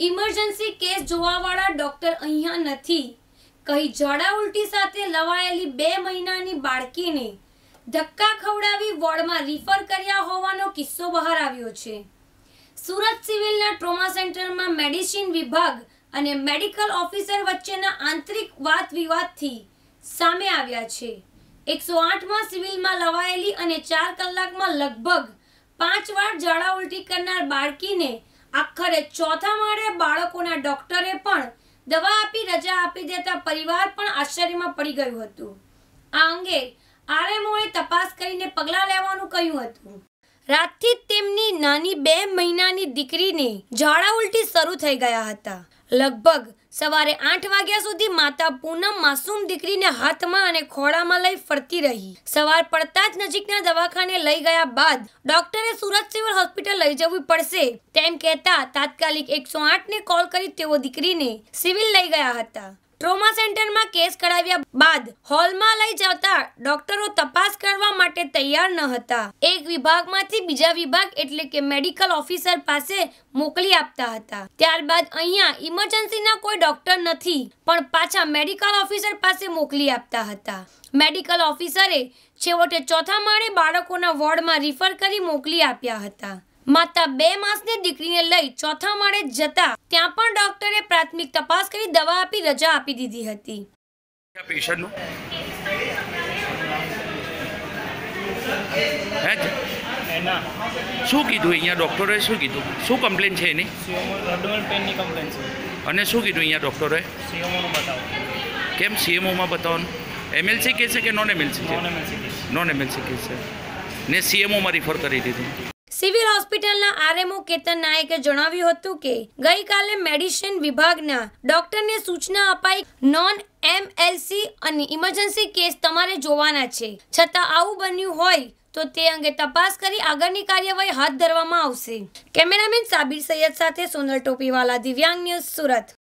emergency case જોવાવાળા doctor અહીંયા નથી કહી ઝાડા ઉલટી સાથે લવાયેલી બે મહિનાની બાળકીને ધક્કા ખવડાવી વોર્ડમાં રિફર કર્યા હોવાનો કિસ્સો બહાર આવ્યો છે સુરત સિવિલના ટ્રોમા સેન્ટરમાં મેડિસિન વિભાગ અને મેડિકલ ઓફિસર વચ્ચેના આંતરિક વાત વિવાદથી સામે આવ્યા છે એકસો આઠમાં સિવિલમાં લવાયેલી અને ચાર કલાકમાં લગભગ પાંચ વાર ઝાડા ઉલટી કરનાર બાળકીને આખરે ચોથા માળે બાળકોના ડોક્ટરે પણ દવા આપી રજા આપી દેતા પરિવાર પણ આશ્ચર્યમાં પડી ગયું હતું આ અંગે આરએમઓએ તપાસ કરીને પગલાં લેવાનું કહ્યું હતું રાતથી તેમની નાની બે મહિનાની દીકરીને ઝાડા ઉલટી શરૂ થઈ ગયા હતા લગભગ સવારે આઠ વાગ્યા સુધી માતા પૂનમ માસૂમ દીકરીને હાથમાં અને ખોળામાં લઈ ફરતી રહી સવાર પડતા જ નજીકના દવાખાને લઈ ગયા બાદ ડોક્ટરે સુરત સિવિલ હોસ્પિટલ લઈ જવી પડશે તેમ કહેતા તાત્કાલિક એકસો આઠને કોલ કરી તેઓ દીકરીને સિવિલ લઈ ગયા હતા ટ્રોમા સેન્ટરમાં કેસ કરાવ્યા બાદ હોલમાં લઈ જતા ડોક્ટરો તપાસ કરવા માટે તૈયાર ન હતા એક વિભાગમાંથી બીજા વિભાગ એટલે કે મેડિકલ ઓફિસર પાસે મોકલી આપતા હતા ત્યારબાદ અહીંયા ઇમરજન્સીના કોઈ ડોક્ટર નથી પણ પાછા મેડિકલ ઓફિસર પાસે મોકલી આપતા હતા મેડિકલ ઓફિસરે છેવટે ચોથા માળે બાળકોના વોર્ડમાં રિફર કરી મોકલી આપ્યા હતા માતા બે માસની દીકરીને લઈ ચોથા માળે જતા ત્યાં પણ ડોક્ટરે પ્રાથમિક તપાસ કરી દવા આપી રજા આપી દીધી હતી પેશન્ટનું શું કીધું અહીંયા ડૉક્ટરોએ શું કીધું શું કમ્પ્લેન છે એની અને શું કીધું અહીંયા ડૉક્ટરોએ કેમ સીએમઓમાં બતાવવાનું એમએલસી કહેશે કે નોન એમએલસી છે નોન એમએલસી કેસ છે ને સીએમઓમાં રિફર કરી દીધું સિવિલ હોસ્પિટલના આરએમઓ કેતન નાયકે જણાવ્યું હતું કે ગઈકાલે મેડિસિન વિભાગના ડોક્ટરને સૂચના અપાઈ નોન એમએલસી અને ઇમરજન્સી કેસ તમારે જોવાના છે છતાં આવું બન્યું હોય તો તે અંગે તપાસ કરી આગળની કાર્યવાહી હાથ ધરવામાં આવશે કેમેરામેન સાબિર સૈયદ સાથે સોનલ ટોપીવાલા દિવ્યાંગ ન્યૂઝ સુરત